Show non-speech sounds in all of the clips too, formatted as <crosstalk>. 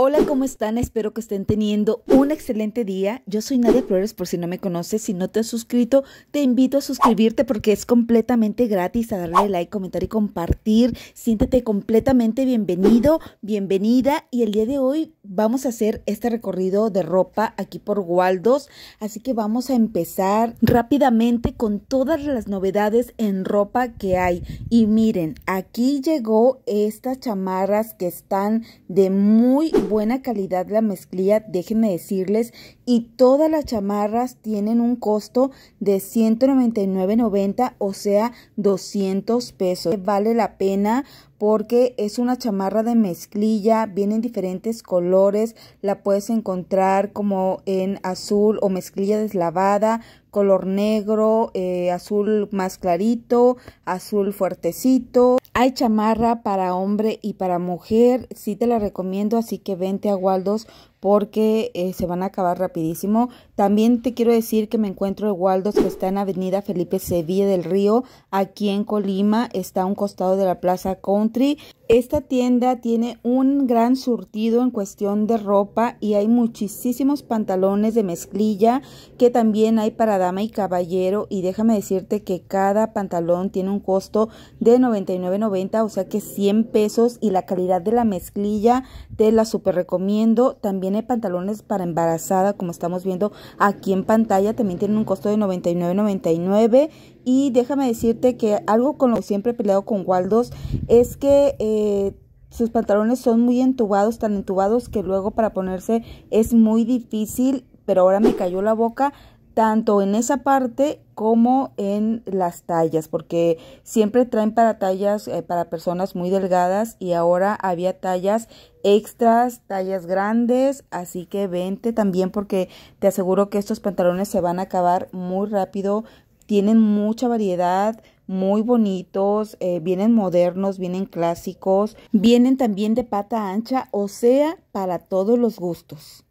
Hola, ¿cómo están? Espero que estén teniendo un excelente día. Yo soy Nadia Flores, por si no me conoces, si no te has suscrito, te invito a suscribirte porque es completamente gratis, a darle like, comentar y compartir. Siéntete completamente bienvenido, bienvenida. Y el día de hoy vamos a hacer este recorrido de ropa aquí por Waldos. Así que vamos a empezar rápidamente con todas las novedades en ropa que hay. Y miren, aquí llegó estas chamarras que están de muy buena calidad la mezclilla, déjenme decirles, y todas las chamarras tienen un costo de 199.90, o sea, 200 pesos. Vale la pena porque es una chamarra de mezclilla, viene en diferentes colores, la puedes encontrar como en azul o mezclilla deslavada, color negro, eh, azul más clarito, azul fuertecito. Hay chamarra para hombre y para mujer, sí te la recomiendo, así que vente a Waldos porque eh, se van a acabar rapidísimo. También te quiero decir que me encuentro de Waldos, que está en Avenida Felipe Sevilla del Río, aquí en Colima, está a un costado de la Plaza Country. Esta tienda tiene un gran surtido en cuestión de ropa y hay muchísimos pantalones de mezclilla que también hay para dama y caballero y déjame decirte que cada pantalón tiene un costo de 99.90, o sea que 100 pesos y la calidad de la mezclilla te la super recomiendo. También tiene pantalones para embarazada, como estamos viendo aquí en pantalla, también tienen un costo de $99.99. Y déjame decirte que algo con lo que siempre he peleado con Waldos es que... Eh, sus pantalones son muy entubados, tan entubados que luego para ponerse es muy difícil, pero ahora me cayó la boca tanto en esa parte como en las tallas, porque siempre traen para tallas eh, para personas muy delgadas y ahora había tallas extras, tallas grandes, así que vente también porque te aseguro que estos pantalones se van a acabar muy rápido, tienen mucha variedad, muy bonitos, eh, vienen modernos, vienen clásicos, vienen también de pata ancha, o sea, para todos los gustos.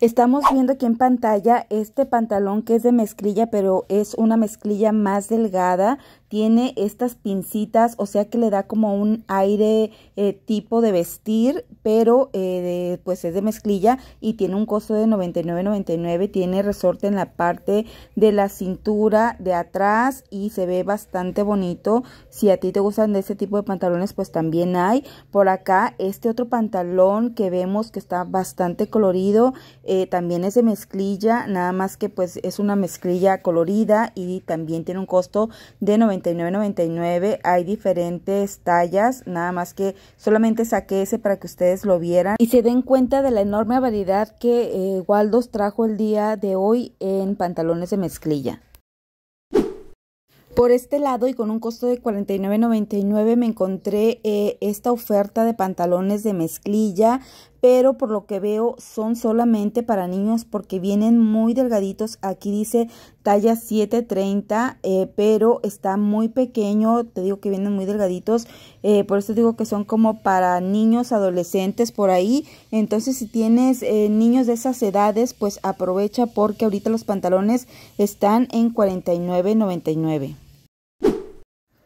Estamos viendo aquí en pantalla este pantalón que es de mezclilla, pero es una mezclilla más delgada tiene estas pincitas, o sea que le da como un aire eh, tipo de vestir, pero eh, pues es de mezclilla y tiene un costo de 99.99, tiene resorte en la parte de la cintura de atrás y se ve bastante bonito. Si a ti te gustan de este tipo de pantalones, pues también hay. Por acá este otro pantalón que vemos que está bastante colorido, eh, también es de mezclilla, nada más que pues es una mezclilla colorida y también tiene un costo de 99 $49.99. Hay diferentes tallas, nada más que solamente saqué ese para que ustedes lo vieran y se den cuenta de la enorme variedad que eh, Waldos trajo el día de hoy en pantalones de mezclilla. Por este lado y con un costo de $49.99 me encontré eh, esta oferta de pantalones de mezclilla pero por lo que veo son solamente para niños porque vienen muy delgaditos. Aquí dice talla 730, eh, pero está muy pequeño, te digo que vienen muy delgaditos, eh, por eso digo que son como para niños, adolescentes por ahí. Entonces si tienes eh, niños de esas edades, pues aprovecha porque ahorita los pantalones están en 49.99.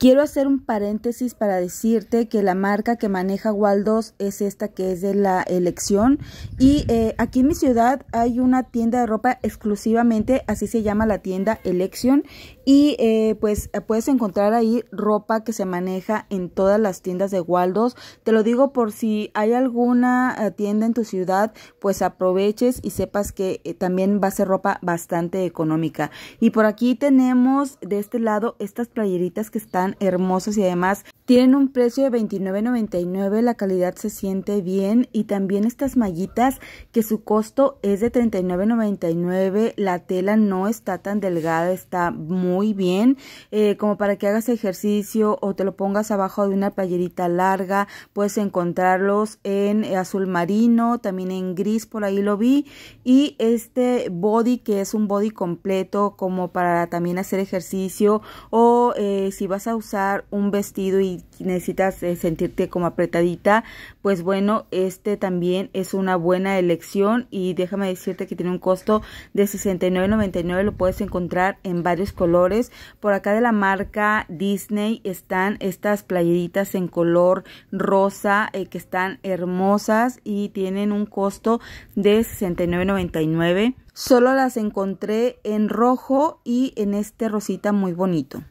Quiero hacer un paréntesis para decirte que la marca que maneja Waldos es esta que es de la elección. Y eh, aquí en mi ciudad hay una tienda de ropa exclusivamente, así se llama la tienda Elección. Y eh, pues puedes encontrar ahí ropa que se maneja en todas las tiendas de Waldos. Te lo digo por si hay alguna eh, tienda en tu ciudad, pues aproveches y sepas que también va a ser ropa bastante económica. Y por aquí tenemos de este lado estas playeritas que están hermosos y además tienen un precio de $29.99, la calidad se siente bien y también estas mallitas que su costo es de $39.99, la tela no está tan delgada, está muy bien, eh, como para que hagas ejercicio o te lo pongas abajo de una playerita larga, puedes encontrarlos en azul marino, también en gris, por ahí lo vi, y este body que es un body completo como para también hacer ejercicio o eh, si vas a usar un vestido y necesitas eh, sentirte como apretadita, pues bueno, este también es una buena elección y déjame decirte que tiene un costo de $69.99, lo puedes encontrar en varios colores. Por acá de la marca Disney están estas playeritas en color rosa eh, que están hermosas y tienen un costo de $69.99. Solo las encontré en rojo y en este rosita muy bonito.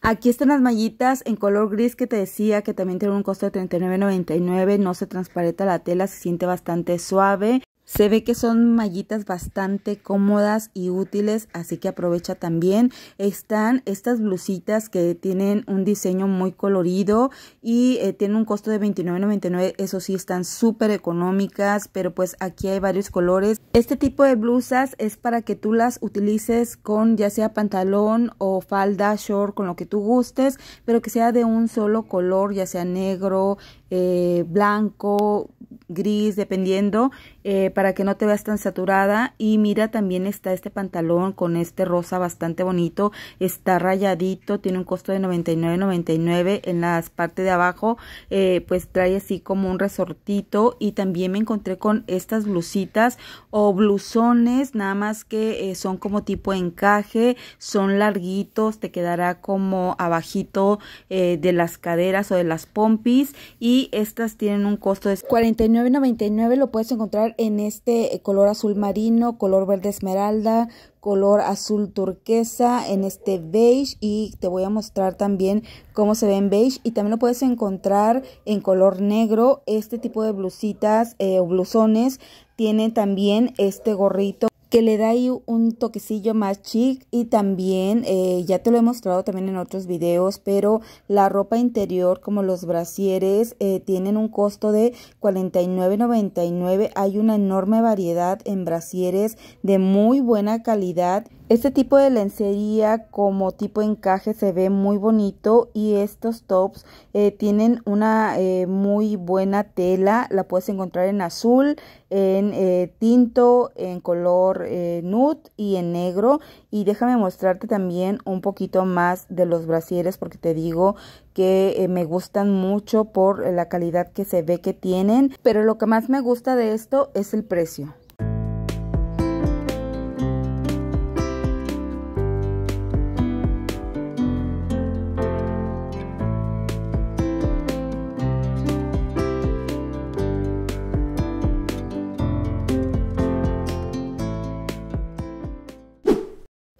Aquí están las mallitas en color gris que te decía que también tienen un costo de $39.99, no se transparenta la tela, se siente bastante suave se ve que son mallitas bastante cómodas y útiles, así que aprovecha también. Están estas blusitas que tienen un diseño muy colorido y tiene eh, tienen un costo de $29.99. Eso sí, están súper económicas, pero pues aquí hay varios colores. Este tipo de blusas es para que tú las utilices con ya sea pantalón o falda, short, con lo que tú gustes, pero que sea de un solo color, ya sea negro, eh, blanco, gris, dependiendo eh, para que no te veas tan saturada y mira también está este pantalón con este rosa bastante bonito está rayadito tiene un costo de 99.99 en las partes de abajo eh, pues trae así como un resortito y también me encontré con estas blusitas o blusones nada más que eh, son como tipo encaje son larguitos te quedará como abajito eh, de las caderas o de las pompis y estas tienen un costo de 49.99 lo puedes encontrar en este eh, color azul marino, color verde esmeralda, color azul turquesa, en este beige y te voy a mostrar también cómo se ve en beige y también lo puedes encontrar en color negro. Este tipo de blusitas eh, o blusones tiene también este gorrito que le da ahí un toquecillo más chic y también eh, ya te lo he mostrado también en otros videos pero la ropa interior como los brasieres eh, tienen un costo de 49.99 hay una enorme variedad en brasieres de muy buena calidad este tipo de lencería como tipo encaje se ve muy bonito y estos tops eh, tienen una eh, muy buena tela, la puedes encontrar en azul, en eh, tinto, en color nude y en negro y déjame mostrarte también un poquito más de los brasieres porque te digo que me gustan mucho por la calidad que se ve que tienen, pero lo que más me gusta de esto es el precio.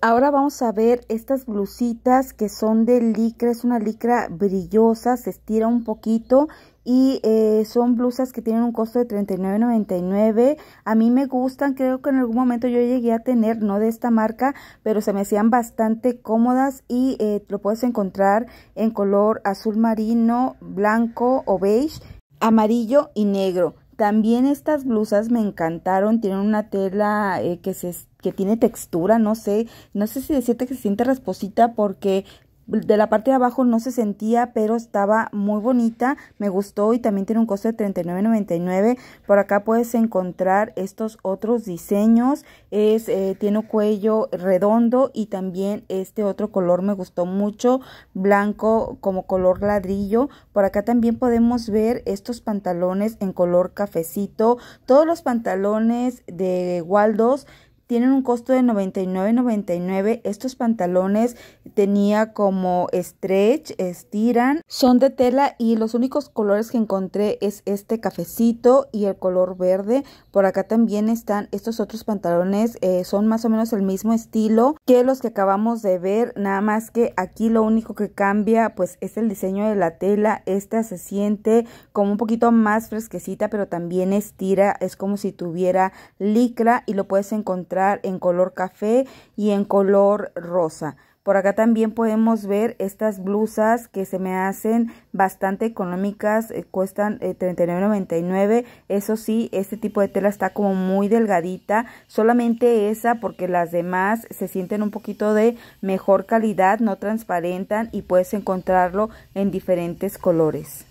Ahora vamos a ver estas blusitas que son de licra, es una licra brillosa, se estira un poquito y eh, son blusas que tienen un costo de $39.99. A mí me gustan, creo que en algún momento yo llegué a tener, no de esta marca, pero se me hacían bastante cómodas y eh, lo puedes encontrar en color azul marino, blanco o beige, amarillo y negro. También estas blusas me encantaron, tienen una tela eh, que, se, que tiene textura, no sé, no sé si decirte que se siente rasposita porque de la parte de abajo no se sentía, pero estaba muy bonita, me gustó y también tiene un costo de $39.99. Por acá puedes encontrar estos otros diseños, es, eh, tiene un cuello redondo y también este otro color me gustó mucho, blanco como color ladrillo. Por acá también podemos ver estos pantalones en color cafecito, todos los pantalones de Waldos tienen un costo de 99.99. Estos pantalones tenía como stretch, estiran, son de tela y los únicos colores que encontré es este cafecito y el color verde. Por acá también están estos otros pantalones, eh, son más o menos el mismo estilo que los que acabamos de ver, nada más que aquí lo único que cambia pues es el diseño de la tela. Esta se siente como un poquito más fresquecita, pero también estira, es como si tuviera licra y lo puedes encontrar en color café y en color rosa. Por acá también podemos ver estas blusas que se me hacen bastante económicas, eh, cuestan $39.99. Eh, Eso sí, este tipo de tela está como muy delgadita, solamente esa porque las demás se sienten un poquito de mejor calidad, no transparentan y puedes encontrarlo en diferentes colores.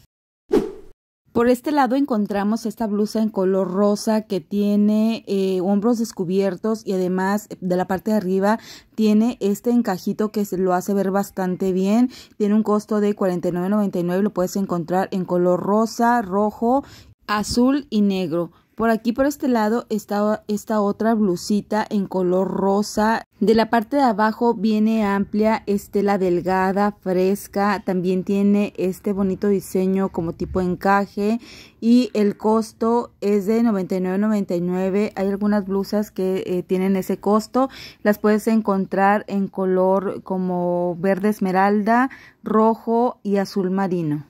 Por este lado encontramos esta blusa en color rosa que tiene eh, hombros descubiertos y además eh, de la parte de arriba tiene este encajito que lo hace ver bastante bien. Tiene un costo de $49.99, lo puedes encontrar en color rosa, rojo, azul y negro. Por aquí, por este lado, está esta otra blusita en color rosa. De la parte de abajo viene amplia, estela delgada, fresca. También tiene este bonito diseño como tipo encaje. Y el costo es de $99.99. Hay algunas blusas que eh, tienen ese costo. Las puedes encontrar en color como verde esmeralda, rojo y azul marino.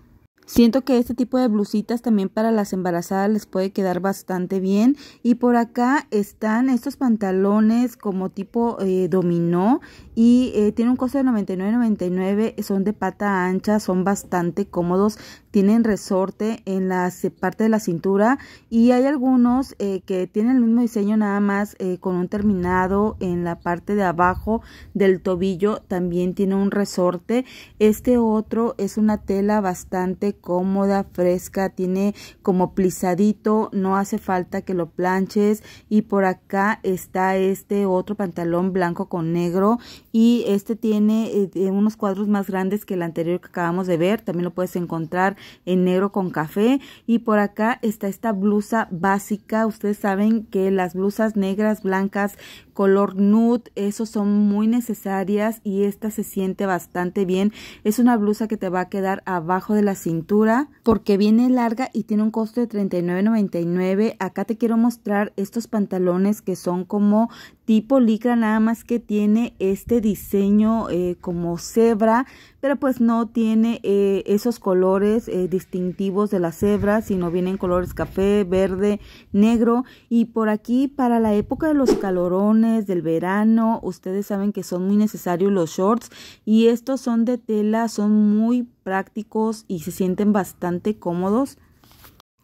Siento que este tipo de blusitas también para las embarazadas les puede quedar bastante bien. Y por acá están estos pantalones como tipo eh, dominó y eh, tiene un costo de 99.99 son de pata ancha son bastante cómodos tienen resorte en la eh, parte de la cintura y hay algunos eh, que tienen el mismo diseño nada más con un terminado en la parte de abajo del tobillo también tiene un resorte este otro es una tela bastante cómoda fresca tiene como plisadito no hace falta que lo planches y por acá está este otro pantalón blanco con negro y este tiene eh, unos cuadros más grandes que el anterior que acabamos de ver, también lo puedes encontrar en negro con café y por acá está esta blusa básica, ustedes saben que las blusas negras, blancas, color nude, esos son muy necesarias y esta se siente bastante bien, es una blusa que te va a quedar abajo de la cintura porque viene larga y tiene un costo de $39.99, acá te quiero mostrar estos pantalones que son como tipo licra nada más que tiene este diseño eh, como cebra pero pues no tiene eh, esos colores eh, distintivos de las cebras sino vienen colores café verde negro y por aquí para la época de los calorones del verano ustedes saben que son muy necesarios los shorts y estos son de tela son muy prácticos y se sienten bastante cómodos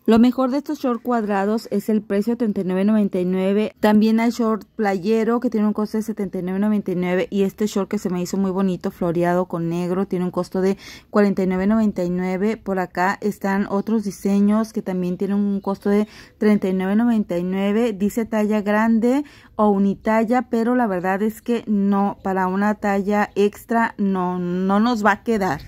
lo mejor de estos short cuadrados es el precio de 39.99. También hay short playero que tiene un costo de 79.99 y este short que se me hizo muy bonito, floreado con negro, tiene un costo de 49.99. Por acá están otros diseños que también tienen un costo de 39.99. Dice talla grande o unitalla, pero la verdad es que no, para una talla extra no, no nos va a quedar.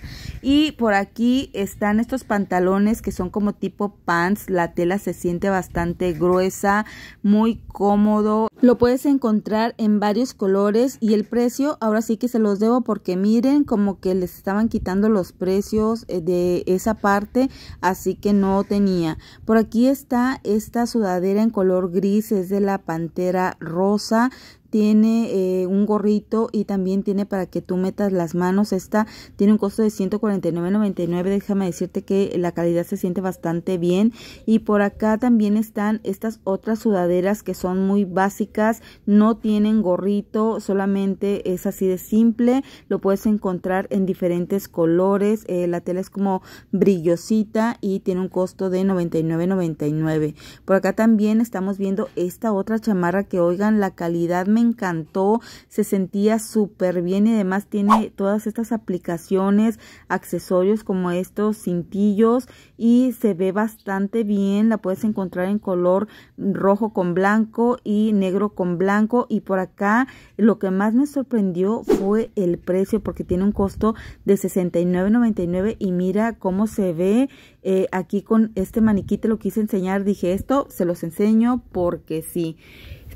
Y por aquí están estos pantalones que son como tipo pants. La tela se siente bastante gruesa, muy cómodo. Lo puedes encontrar en varios colores y el precio ahora sí que se los debo porque miren como que les estaban quitando los precios eh, de esa parte. Así que no tenía. Por aquí está esta sudadera en color gris, es de la pantera rosa tiene eh, un gorrito y también tiene para que tú metas las manos. Esta tiene un costo de 149.99. Déjame decirte que la calidad se siente bastante bien. Y por acá también están estas otras sudaderas que son muy básicas. No tienen gorrito, solamente es así de simple. Lo puedes encontrar en diferentes colores. Eh, la tela es como brillosita y tiene un costo de 99.99. Por acá también estamos viendo esta otra chamarra que oigan la calidad me encantó, se sentía súper bien y además tiene todas estas aplicaciones, accesorios como estos cintillos y se ve bastante bien, la puedes encontrar en color rojo con blanco y negro con blanco y por acá lo que más me sorprendió fue el precio porque tiene un costo de 69.99 y mira cómo se ve eh, aquí con este maniquí te lo quise enseñar dije esto se los enseño porque sí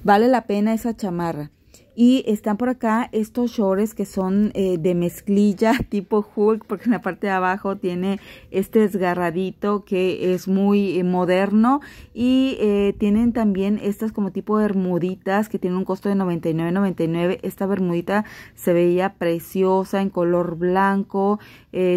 Vale la pena esa chamarra. Y están por acá estos shorts que son eh, de mezclilla <laughs> tipo Hulk, porque en la parte de abajo tiene este desgarradito que es muy eh, moderno. Y eh, tienen también estas como tipo bermuditas que tienen un costo de 99.99. Esta bermudita se veía preciosa en color blanco.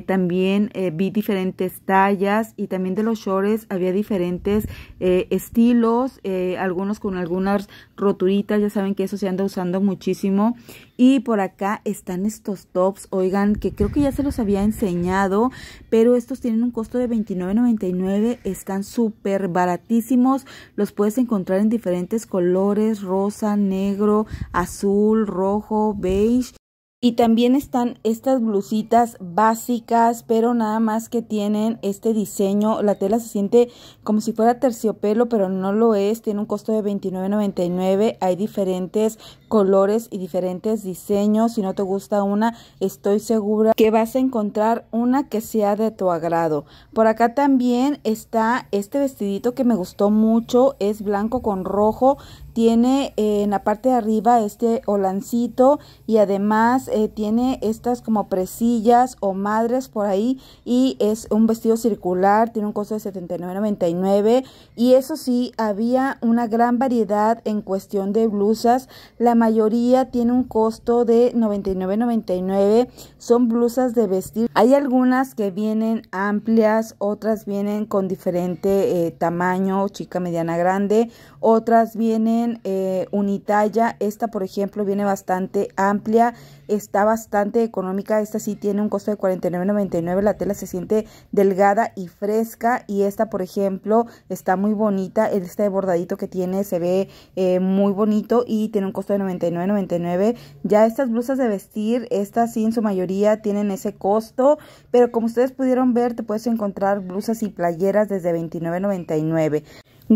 también vi diferentes tallas y también de los shorts había diferentes estilos, algunos con algunas roturitas. Ya saben que eso se anda usando mucho muchísimo. Y por acá están estos tops, oigan, que creo que ya se los había enseñado, pero estos tienen un costo de $29.99, están súper baratísimos, los puedes encontrar en diferentes colores, rosa, negro, azul, rojo, beige y también están estas blusitas básicas, pero nada más que tienen este diseño. La tela se siente como si fuera terciopelo, pero no lo es. Tiene un costo de $29.99. Hay diferentes colores y diferentes diseños. Si no te gusta una, estoy segura que vas a encontrar una que sea de tu agrado. Por acá también está este vestidito que me gustó mucho. Es blanco con rojo. Tiene eh, en la parte de arriba este holancito y además eh, tiene estas como presillas o madres por ahí y es un vestido circular, tiene un costo de 79.99 y eso sí, había una gran variedad en cuestión de blusas, la mayoría tiene un costo de 99.99, son blusas de vestir. Hay algunas que vienen amplias, otras vienen con diferente eh, tamaño, chica mediana grande, otras vienen eh, unitalla, esta por ejemplo viene bastante amplia está bastante económica. Esta sí tiene un costo de 49.99. La tela se siente delgada y fresca. Y esta, por ejemplo, está muy bonita. Este bordadito que tiene se ve eh, muy bonito y tiene un costo de 99.99. Ya estas blusas de vestir, estas sí en su mayoría tienen ese costo. Pero como ustedes pudieron ver, te puedes encontrar blusas y playeras desde $29.99.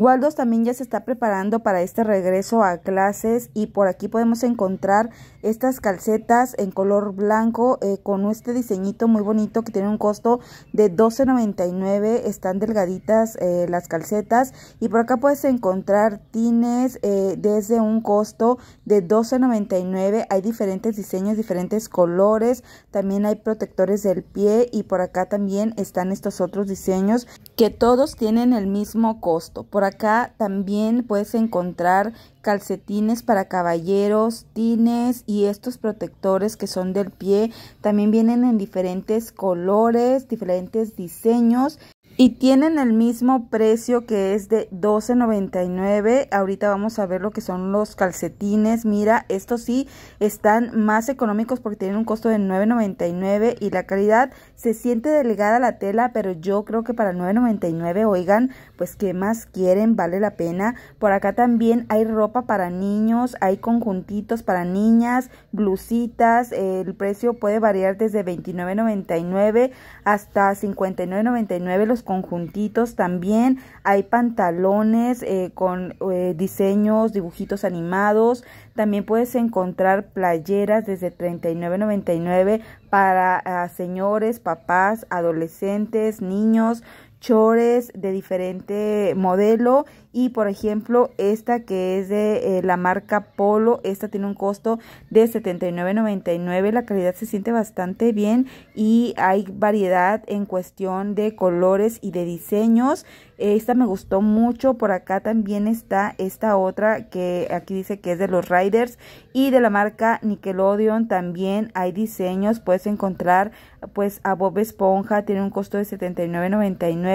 Waldos también ya se está preparando para este regreso a clases y por aquí podemos encontrar estas calcetas en color blanco eh, con este diseñito muy bonito que tiene un costo de $12.99. Están delgaditas eh, las calcetas y por acá puedes encontrar tines eh, desde un costo de $12.99. Hay diferentes diseños, diferentes colores. También hay protectores del pie y por acá también están estos otros diseños que todos tienen el mismo costo acá también puedes encontrar calcetines para caballeros, tines y estos protectores que son del pie. También vienen en diferentes colores, diferentes diseños. Y tienen el mismo precio que es de $12.99. Ahorita vamos a ver lo que son los calcetines. Mira, estos sí están más económicos porque tienen un costo de $9.99 y la calidad se siente delgada la tela, pero yo creo que para $9.99, oigan, pues qué más quieren, vale la pena. Por acá también hay ropa para niños, hay conjuntitos para niñas, blusitas. El precio puede variar desde $29.99 hasta $59.99 los conjuntitos también, hay pantalones eh, con eh, diseños, dibujitos animados, también puedes encontrar playeras desde $39.99 para ah, señores, papás, adolescentes, niños, chores de diferente modelo y por ejemplo esta que es de eh, la marca Polo, esta tiene un costo de 79.99, la calidad se siente bastante bien y hay variedad en cuestión de colores y de diseños. Esta me gustó mucho, por acá también está esta otra que aquí dice que es de los Riders y de la marca Nickelodeon también hay diseños, puedes encontrar pues a Bob Esponja, tiene un costo de 79.99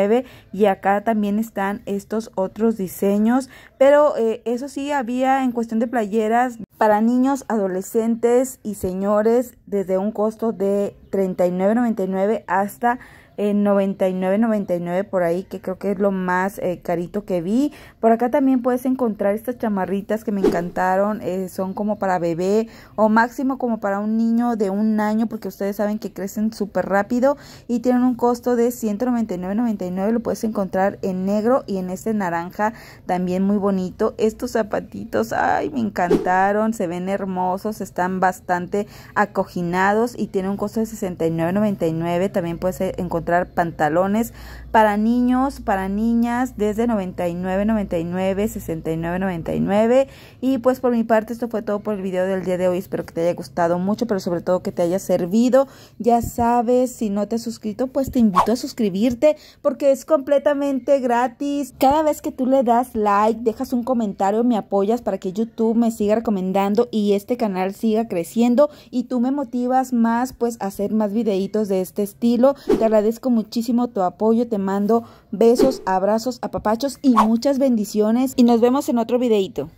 y acá también están estos otros diseños, pero eh, eso sí había en cuestión de playeras para niños, adolescentes y señores desde un costo de $39.99 hasta en 99.99 por ahí, que creo que es lo más eh, carito que vi. Por acá también puedes encontrar estas chamarritas que me encantaron, eh, son como para bebé o máximo como para un niño de un año, porque ustedes saben que crecen súper rápido y tienen un costo de 199.99, lo puedes encontrar en negro y en este naranja también muy bonito. Estos zapatitos, ay, me encantaron, se ven hermosos, están bastante acoginados y tienen un costo de 69.99, también puedes encontrar eh, pantalones para niños, para niñas, desde 99 99, 69 99 Y pues por mi parte esto fue todo por el video del día de hoy. Espero que te haya gustado mucho, pero sobre todo que te haya servido. Ya sabes, si no te has suscrito, pues te invito a suscribirte porque es completamente gratis. Cada vez que tú le das like, dejas un comentario, me apoyas para que YouTube me siga recomendando y este canal siga creciendo y tú me motivas más pues a hacer más videitos de este estilo. Te agradezco agradezco muchísimo tu apoyo, te mando besos, abrazos, apapachos y muchas bendiciones y nos vemos en otro videito.